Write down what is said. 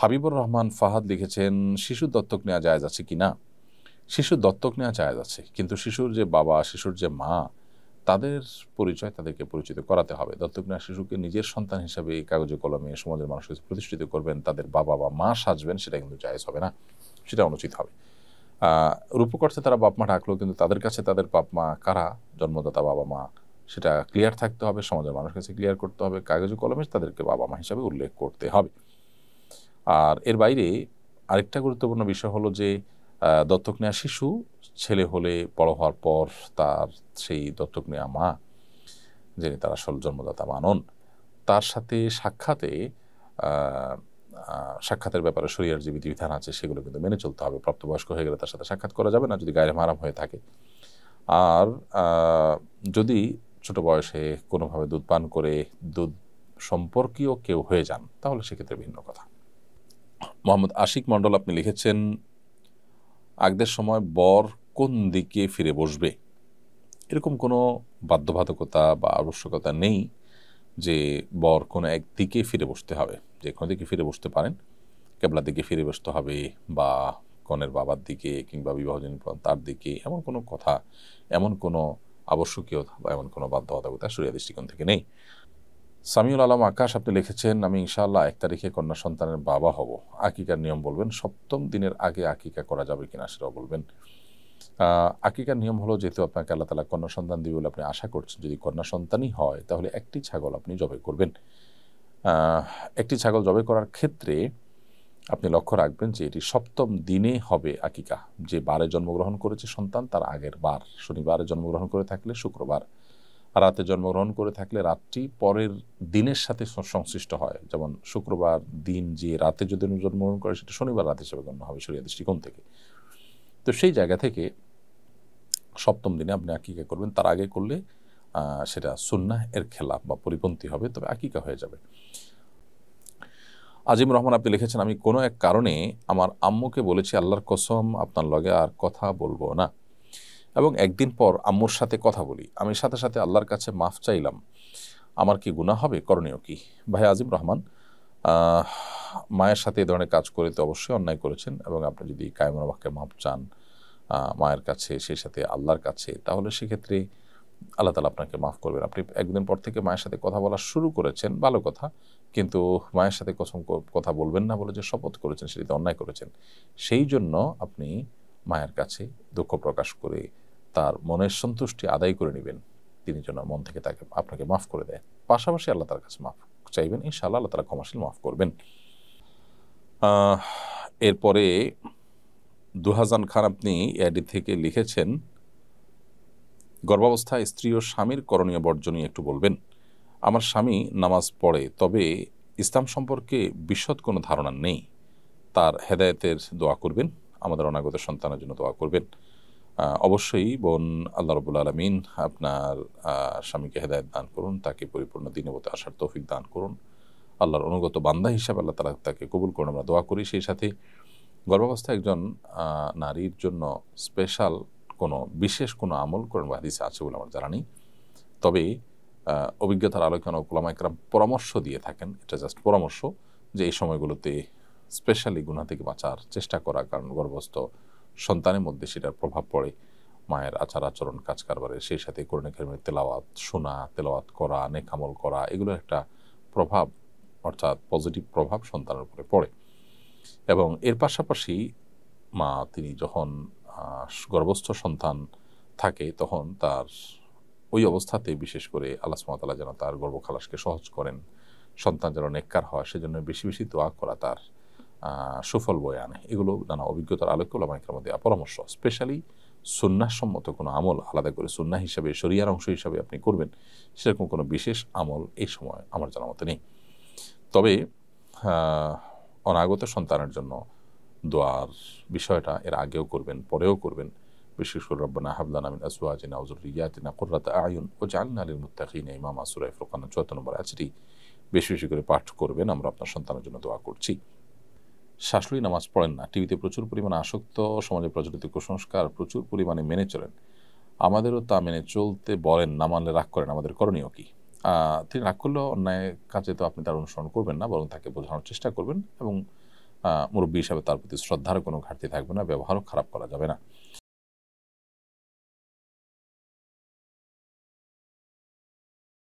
হাবিবুর রহমান ফাহাদ লিখেছেন শিশু দত্তক নেওয়া জায়জ আছে কি না শিশু দত্তক নেওয়া জায়জ আছে কিন্তু শিশুর যে বাবা শিশুর যে মা তাদের পরিচয় তাদেরকে পরিচিত করাতে হবে দত্তক নেওয়া শিশুকে নিজের সন্তান হিসাবে কাগজে কলমে সমাজের মানুষকে প্রতিষ্ঠিত করবেন তাদের বাবা বা মা সাজবেন সেটা কিন্তু জায়জ হবে না সেটা অনুচিত হবে রূপকর্থে তারা বাপ মা ডাকলো কিন্তু তাদের কাছে তাদের বাপ মা কারা জন্মদাতা বাবা মা সেটা ক্লিয়ার থাকতে হবে সমাজের মানুষের কাছে ক্লিয়ার করতে হবে কাগজে কলমে তাদেরকে বাবা মা হিসাবে উল্লেখ করতে হবে আর এর বাইরে আরেকটা গুরুত্বপূর্ণ বিষয় হলো যে দত্তক নেওয়া শিশু ছেলে হলে বড় হওয়ার পর তার সেই দত্তক নেওয়া মা যিনি তার আসল জন্মদাতা মানন তার সাথে সাক্ষাতে সাক্ষাতের ব্যাপারে শরীরের যে বিধিবিধান আছে সেগুলো কিন্তু মেনে চলতে হবে প্রাপ্তবয়স্ক হয়ে গেলে তার সাথে সাক্ষাৎ করা যাবে না যদি গায়ে মারাম হয়ে থাকে আর যদি ছোট বয়সে কোনোভাবে দুধ পান করে দুধ সম্পর্কীয় কেউ হয়ে যান তাহলে সেক্ষেত্রে ভিন্ন কথা মোহাম্মদ আশিক মণ্ডল আপনি লিখেছেন আগদের সময় বর কোন দিকে ফিরে বসবে এরকম কোনো বাধ্যবাধকতা বা আবশ্যকতা নেই যে বর কোনো এক দিকে ফিরে বসতে হবে যে কোনো দিকে ফিরে বসতে পারেন কেবলার দিকে ফিরে বসতে হবে বা কনের বাবার দিকে কিংবা বিবাহজন তার দিকে এমন কোনো কথা এমন কোনো আবশ্যকীয়তা বা এমন কোনো বাধ্যবাধকতা সূর্য দৃষ্টিকোণ থেকে নেই সামিউল আলম আকাশ আপনি লিখেছেন আমি ইনশাআল্লাহ এক তারিখে কন্যা সন্তানের বাবা হব আকিকার নিয়ম বলবেন সপ্তম দিনের আগে আকিকা করা যাবে কিনা সেটাও বলবেন আকিকার নিয়ম হলো যেহেতু আপনাকে আল্লাহ তালা কন্যা সন্তান দিবে বলে আপনি আশা করছেন যদি কন্যা সন্তানই হয় তাহলে একটি ছাগল আপনি জবাই করবেন একটি ছাগল জবে করার ক্ষেত্রে আপনি লক্ষ্য রাখবেন যে এটি সপ্তম দিনে হবে আকিকা যে বারে জন্মগ্রহণ করেছে সন্তান তার আগের বার শনিবারে জন্মগ্রহণ করে থাকলে শুক্রবার রাতে জন্মগ্রহণ করে থাকলে রাতটি পরের দিনের সাথে সংশ্লিষ্ট হয় যেমন শুক্রবার দিন যে রাতে যদি জন্মগ্রহণ করে সেটা শনিবার রাত হিসেবে গণ্য হবে সরিয়া দৃষ্টিকোণ থেকে তো সেই জায়গা থেকে সপ্তম দিনে আপনি আকিকা করবেন তার আগে করলে সেটা সুন্না এর খেলাফ বা পরিপন্থী হবে তবে আকিকা হয়ে যাবে আজিম রহমান আপনি লিখেছেন আমি কোনো এক কারণে আমার আম্মুকে বলেছি আল্লাহর কসম আপনার লগে আর কথা বলবো না এবং একদিন পর আম্মুর সাথে কথা বলি আমি সাথে সাথে আল্লাহর কাছে মাফ চাইলাম আমার কি গুণা হবে করণীয় কি ভাই আজিম রহমান মায়ের সাথে এ ধরনের কাজ করে তো অবশ্যই অন্যায় করেছেন এবং আপনি যদি কায়মন বাক্যে মাফ চান মায়ের কাছে সেই সাথে আল্লাহর কাছে তাহলে সেক্ষেত্রে আল্লাহ তালা আপনাকে মাফ করবেন আপনি একদিন পর থেকে মায়ের সাথে কথা বলা শুরু করেছেন ভালো কথা কিন্তু মায়ের সাথে কথা বলবেন না বলে যে শপথ করেছেন সেটিতে অন্যায় করেছেন সেই জন্য আপনি মায়ের কাছে দুঃখ প্রকাশ করে তার মনের সন্তুষ্টি আদায় করে নেবেন তিনি যেন মন থেকে তাকে আপনাকে মাফ করে দেয় পাশাপাশি আল্লাহ তার কাছে মাফ চাইবেন ইনশাল্লাহ আল্লাহ তালা ক্ষমাশীল মাফ করবেন এরপরে দুহাজান খান আপনি এডি থেকে লিখেছেন গর্ভাবস্থায় স্ত্রী ও স্বামীর করণীয় বর্জনই একটু বলবেন আমার স্বামী নামাজ পড়ে তবে ইসলাম সম্পর্কে বিশদ কোনো ধারণা নেই তার হেদায়তের দোয়া করবেন আমাদের অনাগত সন্তানের জন্য দোয়া করবেন অবশ্যই বোন আল্লাহ রবুল আলমিন আপনার স্বামীকে হেদায়ত দান করুন তাকে পরিপূর্ণ দিনবতে আসার তৌফিক দান করুন আল্লাহর অনুগত বান্দা হিসাবে আল্লাহ তালা তাকে কবুল করুন আমরা দোয়া করি সেই সাথে গর্ভাবস্থা একজন নারীর জন্য স্পেশাল কোনো বিশেষ কোনো আমল বা হাদিসে আছে বলে আমার জানা নেই তবে অভিজ্ঞতার আলোচনা ওলামা একরাম পরামর্শ দিয়ে থাকেন এটা জাস্ট পরামর্শ যে এই সময়গুলোতে স্পেশালি গুণা থেকে বাঁচার চেষ্টা করা কারণ গর্ভস্থ সন্তানের মধ্যে সেটার প্রভাব পড়ে মায়ের আচার আচরণ কাজ কারবারে সেই সাথে করোনা খেলমের তেলাওয়াত শোনা তেলাওয়াত করা নেকামল করা এগুলোর একটা প্রভাব অর্থাৎ পজিটিভ প্রভাব সন্তানের উপরে পড়ে এবং এর পাশাপাশি মা তিনি যখন গর্ভস্থ সন্তান থাকে তখন তার ওই অবস্থাতে বিশেষ করে আল্লাহ সুমাতালা যেন তার গর্ভখালাসকে সহজ করেন সন্তান যেন নেককার হয় সেজন্য বেশি বেশি দোয়া করা তার সুফল বয়ে আনে এগুলো নানা অভিজ্ঞতার আলোকে ওলামাইকরামা দেওয়া পরামর্শ স্পেশালি সম্মত কোনো আমল আলাদা করে সুন্না হিসাবে শরিয়ার অংশ হিসাবে আপনি করবেন সেরকম কোনো বিশেষ আমল এই সময় আমার জানা মতো নেই তবে অনাগত সন্তানের জন্য দোয়ার বিষয়টা এর আগেও করবেন পরেও করবেন বিশেষ করে রব্বানা হাবলান আমিন আসওয়াজিনা উজুরিয়াতিনা কুররাত আয়ুন ও জালনা লিল মুত্তাকিনা ইমাম আসুরাই ফুরকান চুয়াত্তর নম্বর আজটি বেশি বেশি করে পাঠ করবেন আমরা আপনার সন্তানের জন্য দোয়া করছি শাশুড়ি নামাজ পড়েন না টিভিতে প্রচুর পরিমাণে আসক্ত সমাজে প্রচলিত কুসংস্কার প্রচুর পরিমাণে মেনে চলেন আমাদেরও তা মেনে চলতে বলেন না মানলে রাগ করেন আমাদের করণীয় কী তিনি রাগ করলেও অন্যায় কাজে তো আপনি তার অনুসরণ করবেন না বরং তাকে বোঝানোর চেষ্টা করবেন এবং মুরব্বী হিসাবে তার প্রতি শ্রদ্ধার কোনো ঘাটতি থাকবে না ব্যবহারও খারাপ করা যাবে না